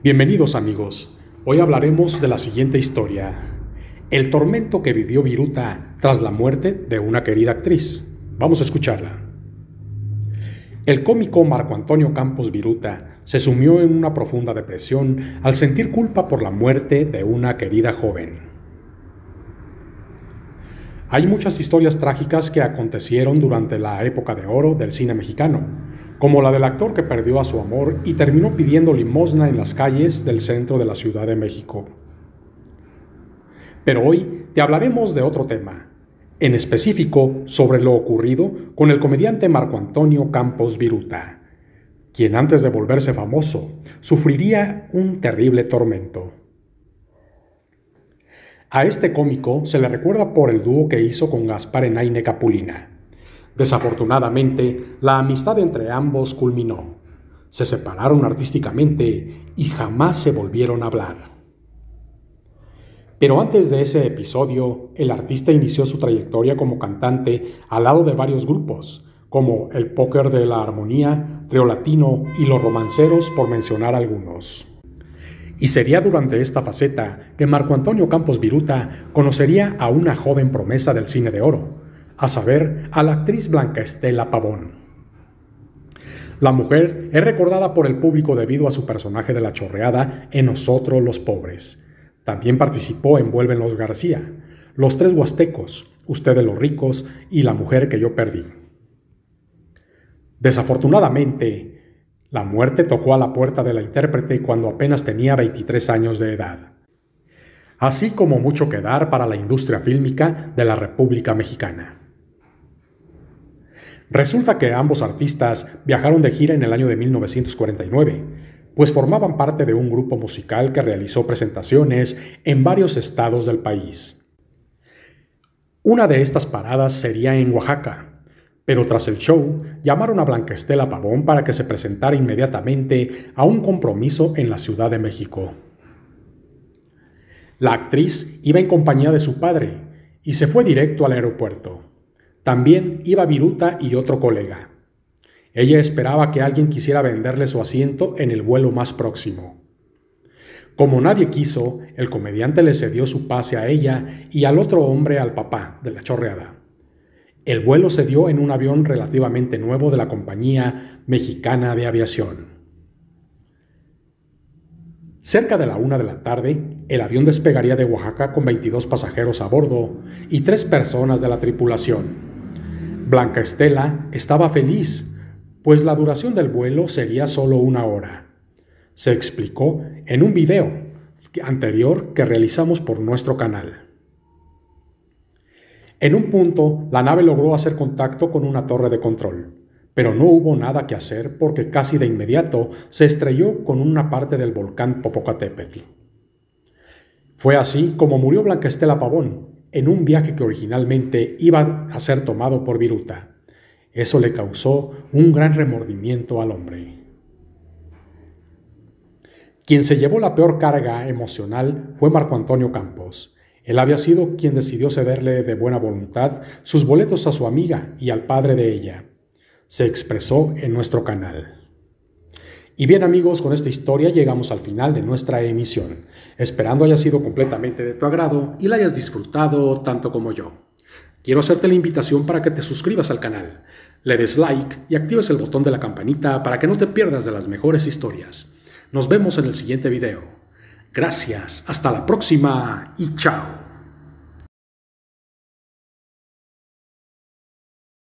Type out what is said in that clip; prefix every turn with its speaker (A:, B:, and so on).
A: Bienvenidos amigos, hoy hablaremos de la siguiente historia, el tormento que vivió Viruta tras la muerte de una querida actriz. Vamos a escucharla. El cómico Marco Antonio Campos Viruta se sumió en una profunda depresión al sentir culpa por la muerte de una querida joven. Hay muchas historias trágicas que acontecieron durante la época de oro del cine mexicano, como la del actor que perdió a su amor y terminó pidiendo limosna en las calles del centro de la Ciudad de México. Pero hoy te hablaremos de otro tema, en específico sobre lo ocurrido con el comediante Marco Antonio Campos Viruta, quien antes de volverse famoso sufriría un terrible tormento. A este cómico se le recuerda por el dúo que hizo con Gaspar Enaine Capulina Desafortunadamente, la amistad entre ambos culminó. Se separaron artísticamente y jamás se volvieron a hablar. Pero antes de ese episodio, el artista inició su trayectoria como cantante al lado de varios grupos, como El Póker de la Armonía, Trio Latino y Los Romanceros, por mencionar algunos. Y sería durante esta faceta que Marco Antonio Campos Viruta conocería a una joven promesa del cine de oro, a saber, a la actriz Blanca Estela Pavón. La mujer es recordada por el público debido a su personaje de la chorreada en Nosotros los Pobres. También participó en Vuelven los García, Los Tres Huastecos, Ustedes los Ricos y La Mujer que yo perdí. Desafortunadamente, la muerte tocó a la puerta de la intérprete cuando apenas tenía 23 años de edad, así como mucho que dar para la industria fílmica de la República Mexicana. Resulta que ambos artistas viajaron de gira en el año de 1949, pues formaban parte de un grupo musical que realizó presentaciones en varios estados del país. Una de estas paradas sería en Oaxaca, pero tras el show llamaron a Blanca Estela Pavón para que se presentara inmediatamente a un compromiso en la Ciudad de México. La actriz iba en compañía de su padre y se fue directo al aeropuerto. También iba Viruta y otro colega. Ella esperaba que alguien quisiera venderle su asiento en el vuelo más próximo. Como nadie quiso, el comediante le cedió su pase a ella y al otro hombre al papá de la chorreada. El vuelo se dio en un avión relativamente nuevo de la compañía mexicana de aviación. Cerca de la una de la tarde, el avión despegaría de Oaxaca con 22 pasajeros a bordo y tres personas de la tripulación. Blanca Estela estaba feliz, pues la duración del vuelo sería solo una hora. Se explicó en un video anterior que realizamos por nuestro canal. En un punto, la nave logró hacer contacto con una torre de control, pero no hubo nada que hacer porque casi de inmediato se estrelló con una parte del volcán Popocatépetl. Fue así como murió Blanca Estela Pavón, en un viaje que originalmente iba a ser tomado por Viruta. Eso le causó un gran remordimiento al hombre. Quien se llevó la peor carga emocional fue Marco Antonio Campos. Él había sido quien decidió cederle de buena voluntad sus boletos a su amiga y al padre de ella. Se expresó en nuestro canal. Y bien amigos, con esta historia llegamos al final de nuestra emisión, esperando haya sido completamente de tu agrado y la hayas disfrutado tanto como yo. Quiero hacerte la invitación para que te suscribas al canal, le des like y actives el botón de la campanita para que no te pierdas de las mejores historias. Nos vemos en el siguiente video. Gracias, hasta la próxima y chao.